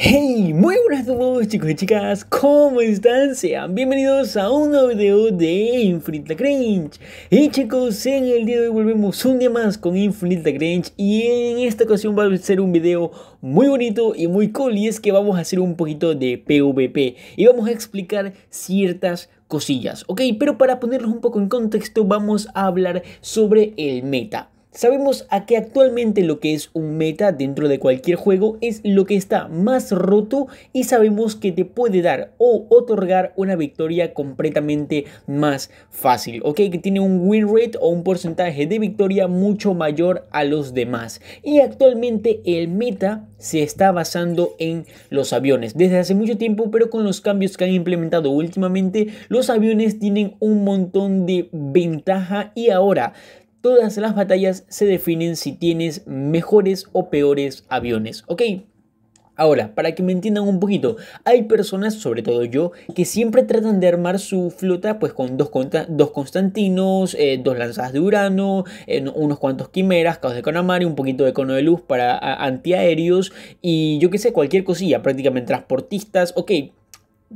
Hey, muy buenas a todos chicos y chicas, ¿cómo están? Sean bienvenidos a un nuevo video de Infinite Cringe Y chicos, en el día de hoy volvemos un día más con Infinite Cringe Y en esta ocasión va a ser un video muy bonito y muy cool Y es que vamos a hacer un poquito de PvP Y vamos a explicar ciertas cosillas, ¿ok? Pero para ponerlos un poco en contexto vamos a hablar sobre el meta Sabemos a que actualmente lo que es un meta dentro de cualquier juego es lo que está más roto y sabemos que te puede dar o otorgar una victoria completamente más fácil, ¿ok? Que tiene un win rate o un porcentaje de victoria mucho mayor a los demás. Y actualmente el meta se está basando en los aviones desde hace mucho tiempo, pero con los cambios que han implementado últimamente, los aviones tienen un montón de ventaja y ahora todas las batallas se definen si tienes mejores o peores aviones, ¿ok? Ahora, para que me entiendan un poquito, hay personas, sobre todo yo, que siempre tratan de armar su flota pues con dos, Constantinos, eh, dos lanzas de Urano, eh, unos cuantos quimeras, caos de Conamari, un poquito de cono de luz para antiaéreos y yo qué sé, cualquier cosilla, prácticamente transportistas, ok,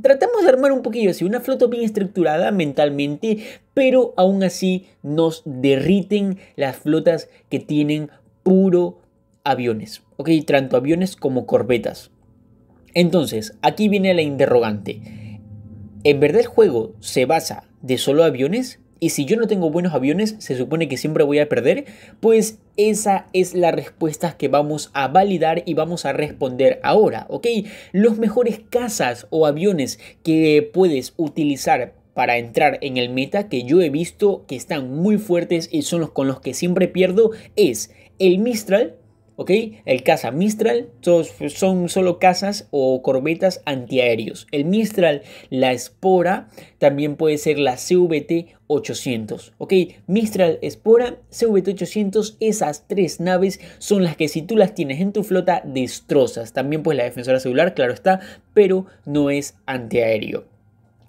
Tratamos de armar un poquillo así, una flota bien estructurada mentalmente, pero aún así nos derriten las flotas que tienen puro aviones, ¿ok? Tanto aviones como corbetas. Entonces, aquí viene la interrogante. ¿En verdad el juego se basa de solo aviones? Y si yo no tengo buenos aviones, se supone que siempre voy a perder. Pues esa es la respuesta que vamos a validar y vamos a responder ahora, ¿ok? Los mejores casas o aviones que puedes utilizar para entrar en el meta que yo he visto que están muy fuertes y son los con los que siempre pierdo es el Mistral, el caza Mistral son solo cazas o corbetas antiaéreos. El Mistral, la Espora, también puede ser la CVT 800, ¿ok? Mistral, Espora, CVT 800, esas tres naves son las que si tú las tienes en tu flota destrozas. También pues la defensora celular, claro está, pero no es antiaéreo.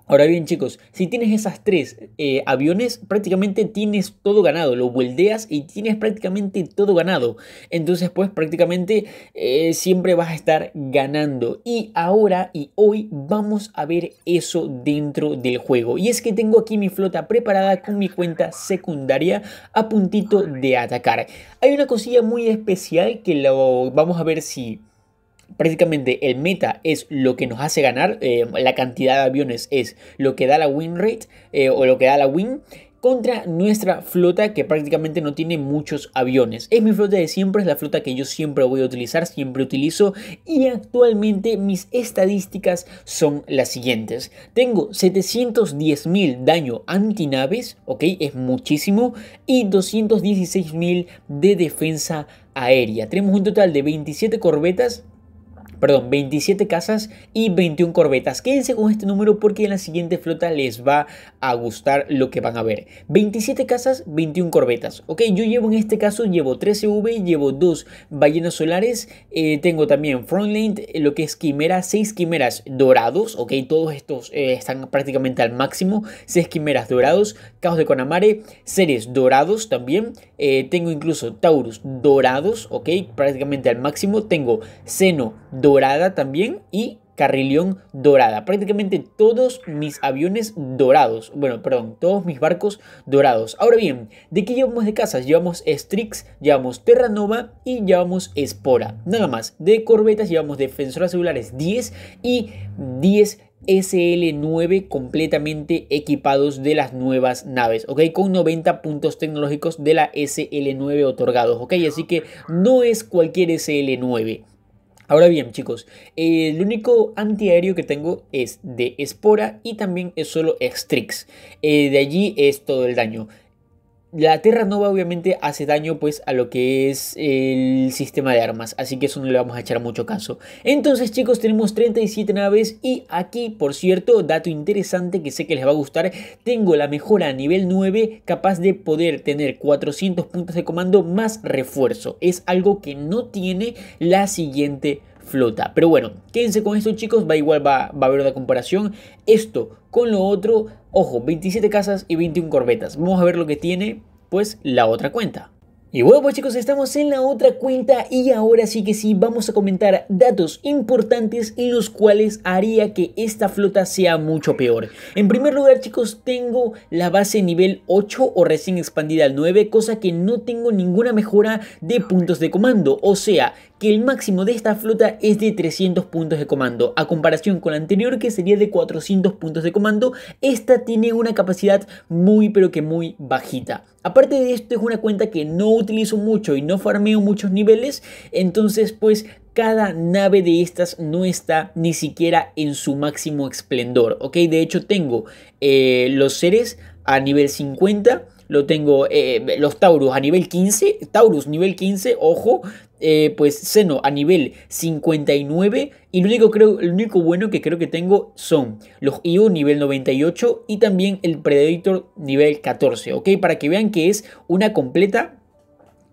Ahora bien chicos, si tienes esas tres eh, aviones, prácticamente tienes todo ganado, lo vueldeas y tienes prácticamente todo ganado. Entonces pues prácticamente eh, siempre vas a estar ganando. Y ahora y hoy vamos a ver eso dentro del juego. Y es que tengo aquí mi flota preparada con mi cuenta secundaria a puntito de atacar. Hay una cosilla muy especial que lo vamos a ver si prácticamente el meta es lo que nos hace ganar, eh, la cantidad de aviones es lo que da la win rate eh, o lo que da la win contra nuestra flota que prácticamente no tiene muchos aviones. Es mi flota de siempre, es la flota que yo siempre voy a utilizar, siempre utilizo y actualmente mis estadísticas son las siguientes. Tengo 710.000 daño antinaves, ok, es muchísimo, y 216.000 de defensa aérea. Tenemos un total de 27 corbetas perdón, 27 casas y 21 corbetas. Quédense con este número porque en la siguiente flota les va a gustar lo que van a ver. 27 casas, 21 corbetas. Ok, yo llevo en este caso, llevo 13 V, llevo 2 ballenas solares, eh, tengo también Frontland, eh, lo que es quimera, 6 quimeras dorados, ok, todos estos eh, están prácticamente al máximo, 6 quimeras dorados, caos de Conamare, seres dorados también, tengo incluso Taurus dorados, ok, prácticamente al máximo, tengo Seno dorado, dorada también y carrilión dorada. Prácticamente todos mis aviones dorados. Bueno, perdón, todos mis barcos dorados. Ahora bien, ¿de qué llevamos de casas? Llevamos Strix, llevamos Terranova y llevamos Espora. Nada más. De corbetas llevamos defensoras celulares 10 y 10 SL9 completamente equipados de las nuevas naves, ¿ok? Con 90 puntos tecnológicos de la SL9 otorgados, ¿ok? Así que no es cualquier SL9. Ahora bien, chicos, el único antiaéreo que tengo es de Espora y también es solo Strix. Eh, de allí es todo el daño la Terra Nova obviamente hace daño pues a lo que es el sistema de armas, así que eso no le vamos a echar mucho caso. Entonces chicos tenemos 37 naves y aquí por cierto, dato interesante que sé que les va a gustar, tengo la mejora a nivel 9 capaz de poder tener 400 puntos de comando más refuerzo, es algo que no tiene la siguiente flota. Pero bueno, quédense con esto chicos, va igual, va, va a haber una comparación. Esto con lo otro, ojo, 27 casas y 21 corbetas. Vamos a ver lo que tiene pues la otra cuenta. Y bueno pues chicos, estamos en la otra cuenta y ahora sí que sí vamos a comentar datos importantes en los cuales haría que esta flota sea mucho peor. En primer lugar chicos, tengo la base nivel 8 o recién expandida al 9, cosa que no tengo ninguna mejora de puntos de comando. O sea, que el máximo de esta flota es de 300 puntos de comando. A comparación con la anterior que sería de 400 puntos de comando, esta tiene una capacidad muy pero que muy bajita. Aparte de esto es una cuenta que no utilizo mucho y no farmeo muchos niveles, entonces pues cada nave de estas no está ni siquiera en su máximo esplendor, ¿ok? De hecho tengo eh, los seres a nivel 50, lo tengo eh, los Taurus a nivel 15, Taurus nivel 15, ojo, eh, pues Seno a nivel 59 y lo único, creo, el único bueno que creo que tengo son los io nivel 98 y también el Predator nivel 14, ¿ok? Para que vean que es una completa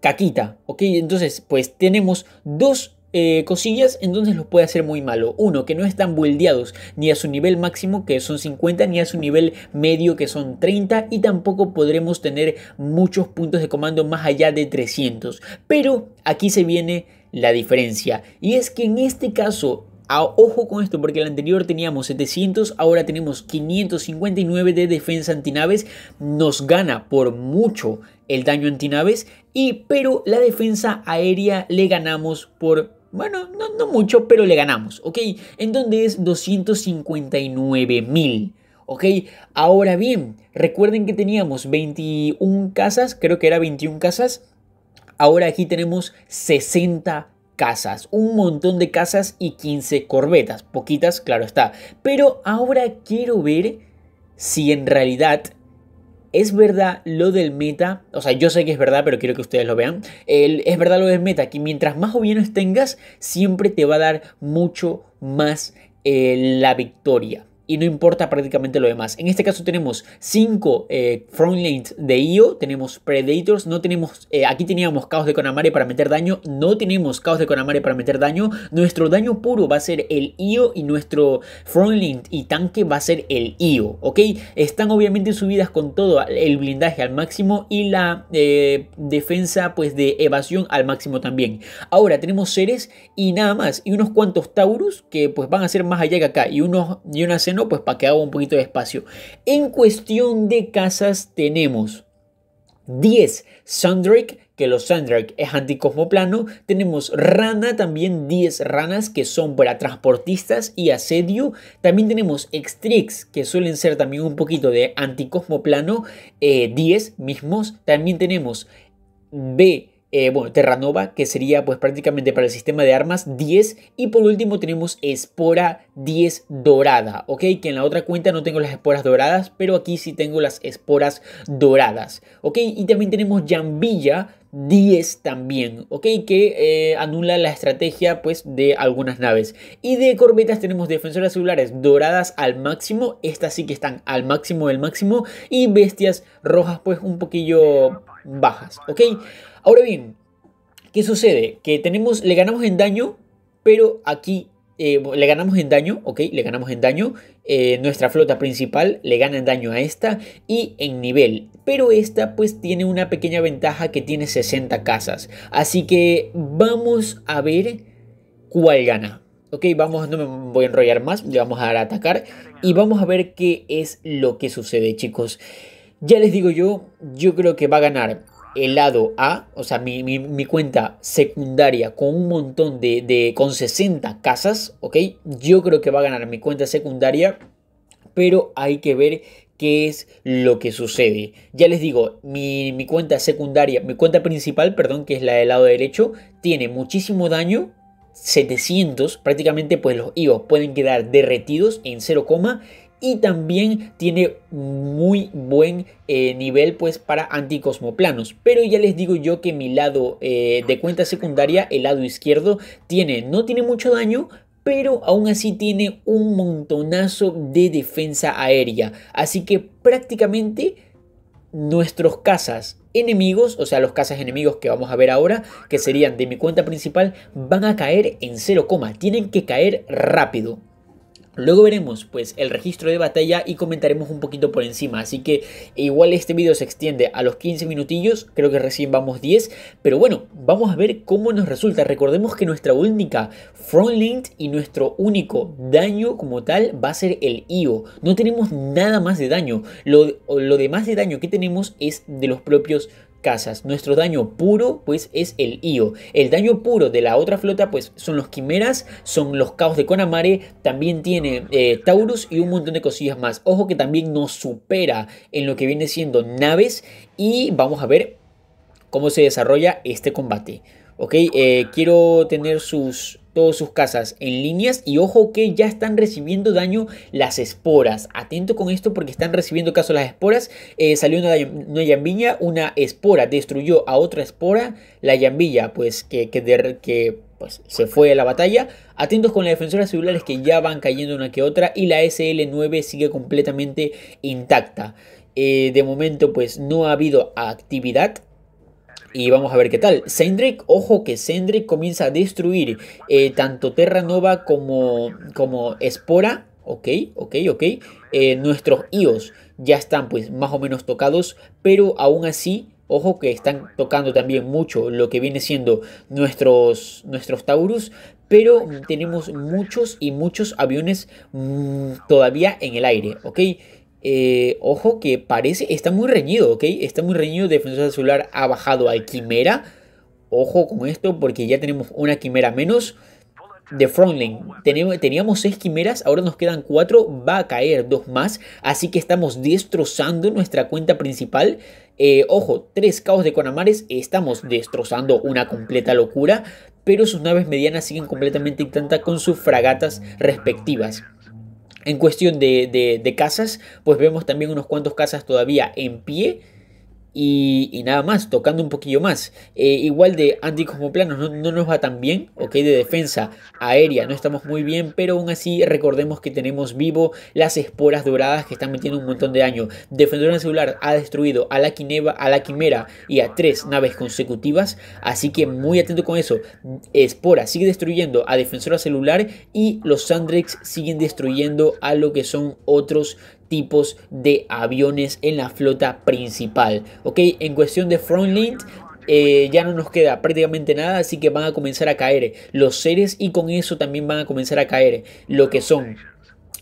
caquita, ¿ok? Entonces, pues tenemos dos eh, cosillas, entonces los puede hacer muy malo. Uno, que no están buildeados ni a su nivel máximo, que son 50, ni a su nivel medio, que son 30, y tampoco podremos tener muchos puntos de comando más allá de 300. Pero aquí se viene la diferencia, y es que en este caso ojo con esto, porque el anterior teníamos 700, ahora tenemos 559 de defensa antinaves. Nos gana por mucho el daño antinaves, y, pero la defensa aérea le ganamos por bueno, no, mucho, pero le ganamos, ¿ok? En donde es 259 mil, ¿ok? Ahora bien, recuerden que teníamos 21 casas, creo que era 21 casas. Ahora aquí tenemos 60 casas, un montón de casas y 15 corbetas, poquitas, claro está. Pero ahora quiero ver si en realidad ¿Es verdad lo del meta? O sea, yo sé que es verdad, pero quiero que ustedes lo vean. es verdad lo del meta, que mientras más gobiernos tengas, siempre te va a dar mucho más eh, la victoria y no importa prácticamente lo demás. En este caso tenemos 5 eh, de IO, tenemos Predators, no tenemos, eh, aquí teníamos Caos de Conamare para meter daño, no tenemos Caos de Conamare para meter daño, nuestro daño puro va a ser el IO y nuestro frontline y tanque va a ser el IO, ¿ok? Están obviamente subidas con todo el blindaje al máximo y la eh, defensa pues de evasión al máximo también. Ahora tenemos seres y nada más, y unos cuantos Taurus que pues van a ser más allá que acá, y unos y una Xeno pues para que haga un poquito de espacio. En cuestión de casas tenemos 10 Sundrake, que los Sundrake es anticosmoplano. Tenemos Rana, también 10 ranas que son para transportistas y asedio. También tenemos Extrix, que suelen ser también un poquito de anticosmoplano, 10 eh, mismos. También tenemos B eh, bueno, Terranova, que sería pues prácticamente para el sistema de armas 10. Y por último tenemos Espora 10 dorada, ¿ok? Que en la otra cuenta no tengo las esporas doradas, pero aquí sí tengo las esporas doradas, ¿ok? Y también tenemos Jambilla 10 también, ¿ok? Que eh, anula la estrategia pues de algunas naves. Y de corbetas tenemos defensoras celulares doradas al máximo, estas sí que están al máximo del máximo, y bestias rojas pues un poquillo bajas, ¿ok? Ahora bien, ¿qué sucede? Que tenemos, le ganamos en daño, pero aquí eh, le ganamos en daño, ok, le ganamos en daño. Eh, nuestra flota principal le gana en daño a esta y en nivel. Pero esta pues tiene una pequeña ventaja que tiene 60 casas. Así que vamos a ver cuál gana. Ok, vamos, no me voy a enrollar más, le vamos a dar a atacar y vamos a ver qué es lo que sucede chicos. Ya les digo yo, yo creo que va a ganar el lado A, o sea, mi, cuenta secundaria con un montón de, con 60 casas, ¿ok? Yo creo que va a ganar mi cuenta secundaria, pero hay que ver qué es lo que sucede. Ya les digo, mi, mi cuenta secundaria, mi cuenta principal, perdón, que es la del lado derecho, tiene muchísimo daño, 700, prácticamente pues los Ios pueden quedar derretidos en 0, y también tiene muy buen eh, nivel pues para anticosmoplanos. Pero ya les digo yo que mi lado eh, de cuenta secundaria, el lado izquierdo, tiene, no tiene mucho daño, pero aún así tiene un montonazo de defensa aérea. Así que prácticamente nuestros casas enemigos, o sea, los casas enemigos que vamos a ver ahora, que serían de mi cuenta principal, van a caer en 0, tienen que caer rápido. Luego veremos pues el registro de batalla y comentaremos un poquito por encima, así que igual este video se extiende a los 15 minutillos, creo que recién vamos 10, pero bueno, vamos a ver cómo nos resulta. Recordemos que nuestra única frontlink y nuestro único daño como tal va a ser el IO, no tenemos nada más de daño, lo, lo demás de daño que tenemos es de los propios casas. Nuestro daño puro pues es el IO. El daño puro de la otra flota pues son los quimeras, son los caos de Conamare, también tiene eh, Taurus y un montón de cosillas más. Ojo que también nos supera en lo que viene siendo naves y vamos a ver cómo se desarrolla este combate. Ok, eh, quiero tener sus todas sus casas en líneas y ojo que ya están recibiendo daño las esporas. Atento con esto porque están recibiendo caso las esporas. Eh, salió una, una, una espora destruyó a otra espora. La yambilla pues que, que, pues, se fue a la batalla. Atentos con las defensoras celulares que ya van cayendo una que otra y la SL9 sigue completamente intacta. Eh, de momento pues no ha habido actividad y vamos a ver qué tal. Cendric, ojo que Cendric comienza a destruir eh, tanto Terra Nova como, como Espora. Ok, ok, ok. Eh, nuestros IOS ya están pues más o menos tocados, pero aún así Ojo que están tocando también mucho lo que viene siendo nuestros, nuestros Taurus, pero tenemos muchos y muchos aviones mm, todavía en el aire, ¿ok? Eh, ojo que parece, está muy reñido, ¿ok? Está muy reñido. Defensor celular ha bajado al Quimera. Ojo con esto porque ya tenemos una Quimera menos. De Frontline, teníamos seis quimeras, ahora nos quedan cuatro, va a caer dos más, así que estamos destrozando nuestra cuenta principal. Eh, ojo, tres caos de Conamares, estamos destrozando una completa locura, pero sus naves medianas siguen completamente intactas con sus fragatas respectivas. En cuestión de, casas, pues vemos también unos cuantos casas todavía en pie y, nada más, tocando un poquillo más. Eh, igual de Andy no, no nos va tan bien, ok, de defensa aérea, no estamos muy bien, pero aún así recordemos que tenemos vivo las esporas doradas que están metiendo un montón de daño. Defensora celular ha destruido a la, Quineva, a la Quimera y a tres naves consecutivas, así que muy atento con eso. Espora sigue destruyendo a Defensora celular y los Sandrex siguen destruyendo a lo que son otros tipos de aviones en la flota principal. ¿ok? En cuestión de Frontline, eh, ya no nos queda prácticamente nada, así que van a comenzar a caer los seres y con eso también van a comenzar a caer lo que son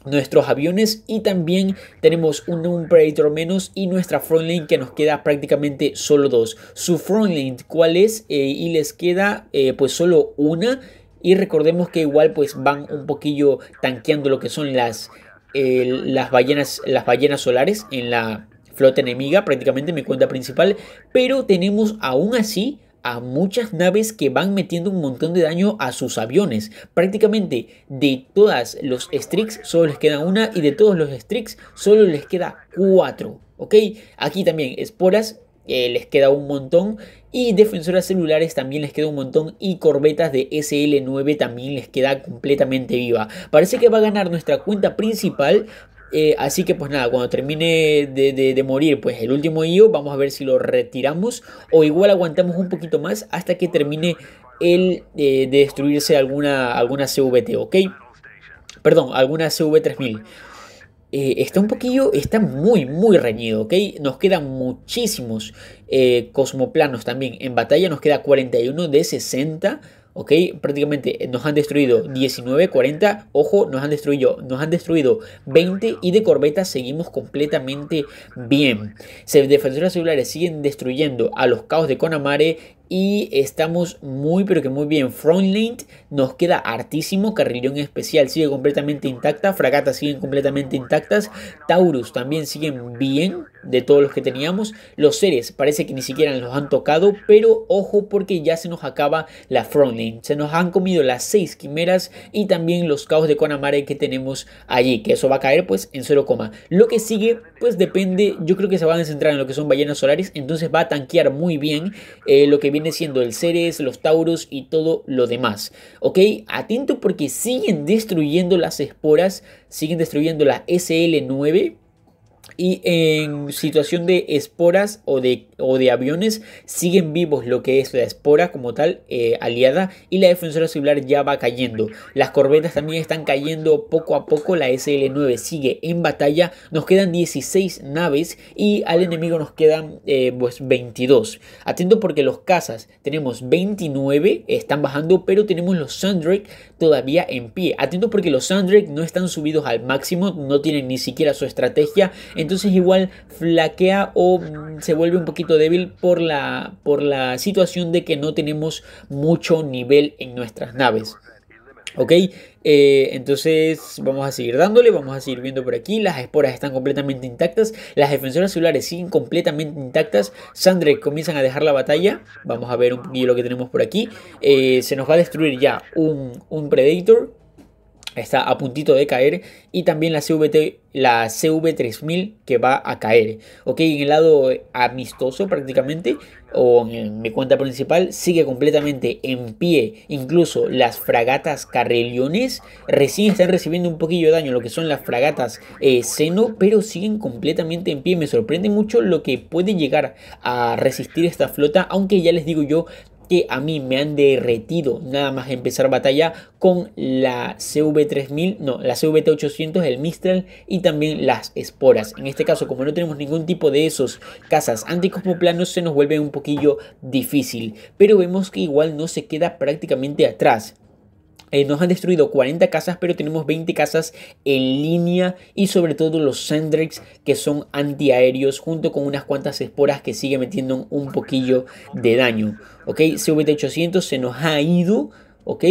nuestros aviones y también tenemos un, Predator menos y nuestra frontline que nos queda prácticamente solo dos. Su frontline, ¿cuál es? Eh, y les queda eh, pues solo una y recordemos que igual pues van un poquillo tanqueando lo que son las las, ballenas, las ballenas solares en la flota enemiga, prácticamente mi cuenta principal, pero tenemos aún así a muchas naves que van metiendo un montón de daño a sus aviones. Prácticamente de todas los streaks solo les queda una y de todos los streaks solo les queda cuatro. ¿Ok? Aquí también esporas eh, les queda un montón. Y defensoras celulares también les queda un montón. Y corbetas de SL9 también les queda completamente viva. Parece que va a ganar nuestra cuenta principal. Eh, así que pues nada, cuando termine de, morir pues el último IO, vamos a ver si lo retiramos o igual aguantamos un poquito más hasta que termine el eh, de destruirse alguna, alguna CVT, ¿ok? Perdón, alguna CV3000. Eh, está un poquillo, está muy, muy reñido, ¿ok? Nos quedan muchísimos eh, cosmoplanos también. En batalla nos queda 41 de 60. ¿ok? Prácticamente eh, nos han destruido 19, 40, ojo, nos han destruido, nos han destruido 20 y de corbeta seguimos completamente bien. Se, defensores celulares siguen destruyendo a los caos de Conamare y estamos muy pero que muy bien. Frontlint nos queda hartísimo, Carrilón especial sigue completamente intacta, Fragatas siguen completamente intactas, Taurus también siguen bien de todos los que teníamos. Los seres parece que ni siquiera los han tocado, pero ojo porque ya se nos acaba la frontline. Se nos han comido las 6 quimeras y también los caos de Conamare que tenemos allí, que eso va a caer pues en 0, lo que sigue pues depende, yo creo que se van a centrar en lo que son ballenas solares, entonces va a tanquear muy bien eh, lo que viene siendo el seres los Tauros y todo lo demás. Ok, atento porque siguen destruyendo las esporas, siguen destruyendo la SL9 y en ah, situación de esporas o de o de aviones siguen vivos lo que es la espora como tal eh, aliada y la defensora celular ya va cayendo. Las corbetas también están cayendo poco a poco, la SL-9 sigue en batalla, nos quedan 16 naves y al enemigo nos quedan eh, pues 22. Atento porque los cazas tenemos 29, están bajando, pero tenemos los Sundrake todavía en pie. Atento porque los Sundrake no están subidos al máximo, no tienen ni siquiera su estrategia, entonces igual flaquea o mm, se vuelve un poquito débil por la, por la situación de que no tenemos mucho nivel en nuestras naves. ¿Ok? Eh, entonces vamos a seguir dándole, vamos a seguir viendo por aquí. Las esporas están completamente intactas, las defensoras celulares siguen completamente intactas. Sandre comienzan a dejar la batalla. Vamos a ver un poquillo lo que tenemos por aquí. Eh, se nos va a destruir ya un, un Predator está a puntito de caer y también la CVT la CV3000 que va a caer. Ok, en el lado amistoso prácticamente o en mi cuenta principal sigue completamente en pie. Incluso las fragatas carrellones recién están recibiendo un poquillo de daño, lo que son las fragatas eh, Seno, pero siguen completamente en pie. Me sorprende mucho lo que puede llegar a resistir esta flota, aunque ya les digo yo, que a mí me han derretido nada más empezar batalla con la CV3000, no, la CVT800, el Mistral y también las esporas. En este caso, como no tenemos ningún tipo de esos casas anticosmoplanos, se nos vuelve un poquillo difícil. Pero vemos que igual no se queda prácticamente atrás. Eh, nos han destruido 40 casas, pero tenemos 20 casas en línea y sobre todo los Sendrix que son antiaéreos junto con unas cuantas esporas que sigue metiendo un poquillo de daño. Ok, cvt 800 se nos ha ido, ok,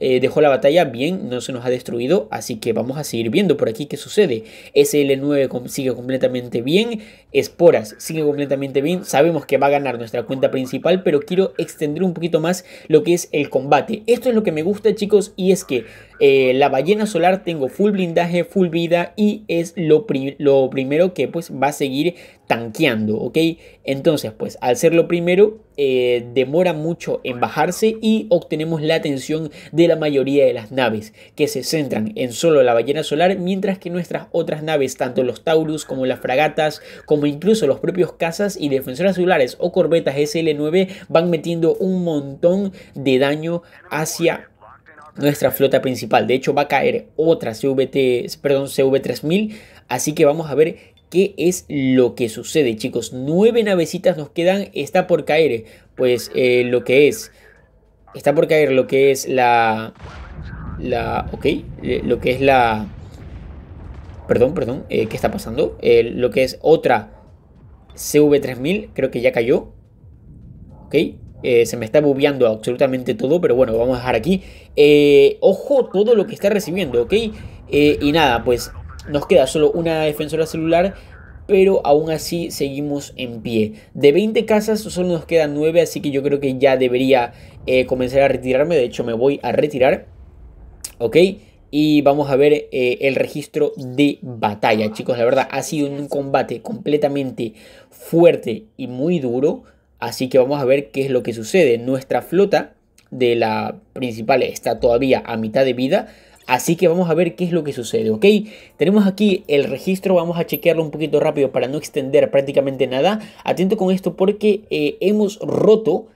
eh, dejó la batalla bien, no se nos ha destruido, así que vamos a seguir viendo por aquí qué sucede. SL9 sigue completamente bien, Esporas sigue completamente bien, sabemos que va a ganar nuestra cuenta principal, pero quiero extender un poquito más lo que es el combate. Esto es lo que me gusta chicos y es que eh, la ballena solar tengo full blindaje, full vida y es lo, lo primero que pues va a seguir tanqueando, ¿ok? Entonces pues al ser lo primero eh, demora mucho en bajarse y obtenemos la atención de la mayoría de las naves que se centran en solo la ballena solar mientras que nuestras otras naves, tanto los Taurus como las fragatas como incluso los propios cazas y defensoras solares o corbetas SL9 van metiendo un montón de daño hacia nuestra flota principal. De hecho, va a caer otra CVT, perdón, CV3000. Así que vamos a ver qué es lo que sucede, chicos. Nueve navecitas nos quedan. Está por caer, pues, eh, lo que es. Está por caer lo que es la... La... Ok. Eh, lo que es la... Perdón, perdón. Eh, ¿Qué está pasando? lo que es otra CV3000. Creo que ya cayó. Ok. Eh, se me está bobeando absolutamente todo, pero bueno, vamos a dejar aquí. Eh, ojo todo lo que está recibiendo, ¿ok? Eh, y nada, pues nos queda solo una defensora celular, pero aún así seguimos en pie. De 20 casas solo nos quedan 9, así que yo creo que ya debería comenzar a retirarme. De hecho, me voy a retirar, ¿ok? Y vamos a ver el registro de batalla, chicos. La verdad, ha sido un combate completamente fuerte y muy duro. Así que vamos a ver qué es lo que sucede. Nuestra flota de la principal está todavía a mitad de vida. Así que vamos a ver qué es lo que sucede, ¿ok? Tenemos aquí el registro, vamos a chequearlo un poquito rápido para no extender prácticamente nada. Atento con esto porque eh, hemos roto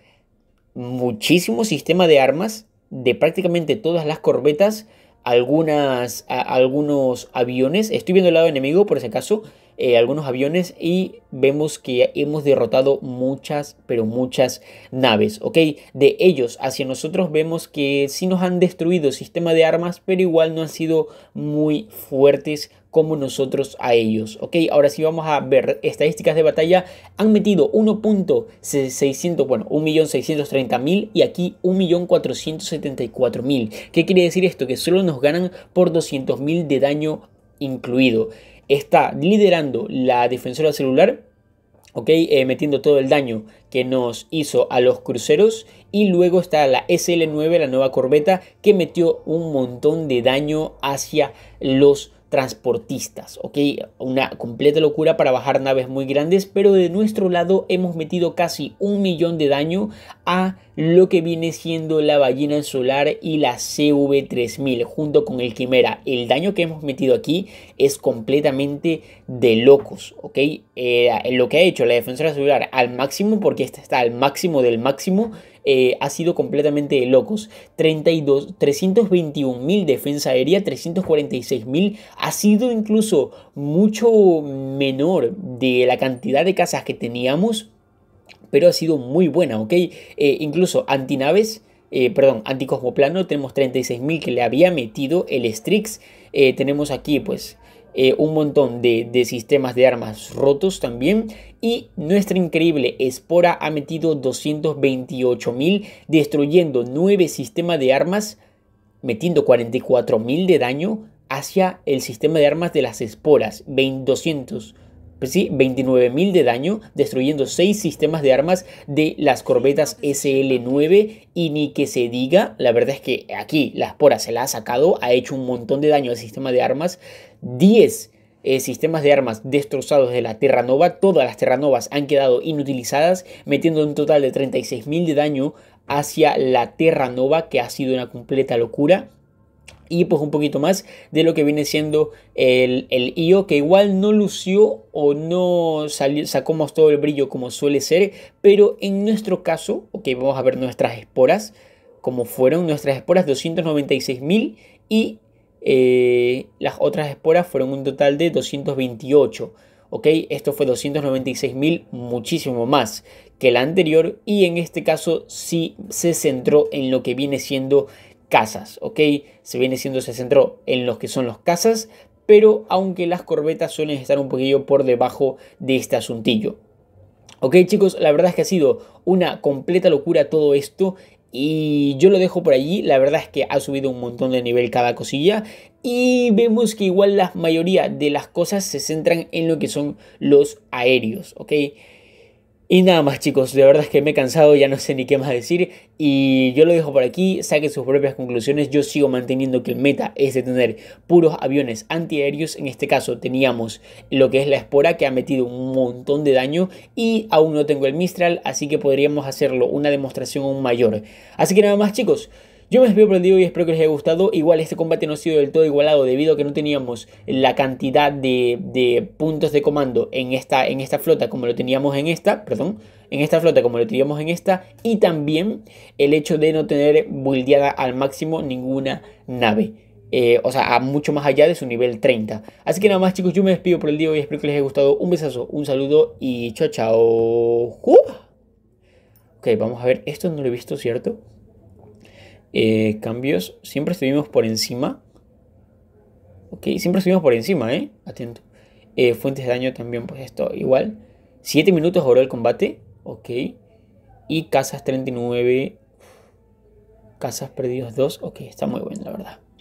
muchísimo sistema de armas de prácticamente todas las corbetas, algunas, algunos aviones. Estoy viendo el lado enemigo por si acaso. Eh, algunos aviones y vemos que hemos derrotado muchas, pero muchas naves, ¿ok? De ellos hacia nosotros vemos que si nos han destruido el sistema de armas, pero igual no han sido muy fuertes como nosotros a ellos. Ok, ahora sí vamos a ver estadísticas de batalla. Han metido 1.600, bueno, 1.630.000 y aquí 1.474.000. ¿Qué quiere decir esto? Que solo nos ganan por 200.000 de daño incluido está liderando la defensora celular, eh, metiendo todo el daño que nos hizo a los cruceros. Y luego está la SL9, la nueva corbeta, que metió un montón de daño hacia los transportistas, ¿ok? Una completa locura para bajar naves muy grandes, pero de nuestro lado hemos metido casi un millón de daño a lo que viene siendo la ballena solar y la CV3000 junto con el Quimera. El daño que hemos metido aquí es completamente de locos, ¿ok? Eh, lo que ha hecho la defensora solar al máximo, porque esta está al máximo del máximo, eh, ha sido completamente locos. 32, 321 defensa aérea, 346.000 ha sido incluso mucho menor de la cantidad de casas que teníamos, pero ha sido muy buena, ¿ok? Eh, incluso antinaves. Eh, perdón, anticosmoplano, tenemos 36.000 que le había metido el Strix. tenemos aquí, pues, eh, un montón de, de, sistemas de armas rotos también. Y nuestra increíble Espora ha metido 228.000, destruyendo 9 sistemas de armas, metiendo 44.000 de daño hacia el sistema de armas de las esporas, 200. Pues ¿sí? 29.000 de daño, destruyendo 6 sistemas de armas de las corbetas SL9 y ni que se diga, la verdad es que aquí la espora se la ha sacado, ha hecho un montón de daño al sistema de armas, 10 eh, sistemas de armas destrozados de la Terra Nova todas las Terranovas han quedado inutilizadas, metiendo un total de 36.000 de daño hacia la Terra Nova que ha sido una completa locura y pues un poquito más de lo que viene siendo el, IO, que igual no lució o no salió, todo el brillo como suele ser, pero en nuestro caso, ok, vamos a ver nuestras esporas, como fueron nuestras esporas 296.000 y eh, las otras esporas fueron un total de 228. ¿ok? Esto fue 296.000, muchísimo más que la anterior y en este caso sí se centró en lo que viene siendo casas, ¿ok? Se viene siendo, se centro en los que son los casas, pero aunque las corbetas suelen estar un poquillo por debajo de este asuntillo. Ok chicos, la verdad es que ha sido una completa locura todo esto y yo lo dejo por allí, la verdad es que ha subido un montón de nivel cada cosilla y vemos que igual la mayoría de las cosas se centran en lo que son los aéreos, ¿ok? Y nada más chicos, de verdad es que me he cansado, ya no sé ni qué más decir y yo lo dejo por aquí, saquen sus propias conclusiones, yo sigo manteniendo que el meta es de tener puros aviones antiaéreos, en este caso teníamos lo que es la espora que ha metido un montón de daño y aún no tengo el Mistral, así que podríamos hacerlo una demostración aún mayor. Así que nada más chicos. Yo me despido por el día y espero que les haya gustado. Igual este combate no ha sido del todo igualado debido a que no teníamos la cantidad de, puntos de comando en esta, en esta flota como lo teníamos en esta, perdón, en esta flota como lo teníamos en esta. Y también el hecho de no tener buildeada al máximo ninguna nave. Eh, o sea, mucho más allá de su nivel 30. Así que nada más chicos, yo me despido por el día y espero que les haya gustado. Un besazo, un saludo y chao chao. Ok, vamos a ver, esto no lo he visto, ¿cierto? Eh, cambios, siempre estuvimos por encima. Ok, siempre estuvimos por encima, ¿eh? Atento. Eh, fuentes de daño también, pues esto igual. 7 minutos duró el combate, ok. Y casas 39, casas perdidos 2, ok, está muy bueno, la verdad.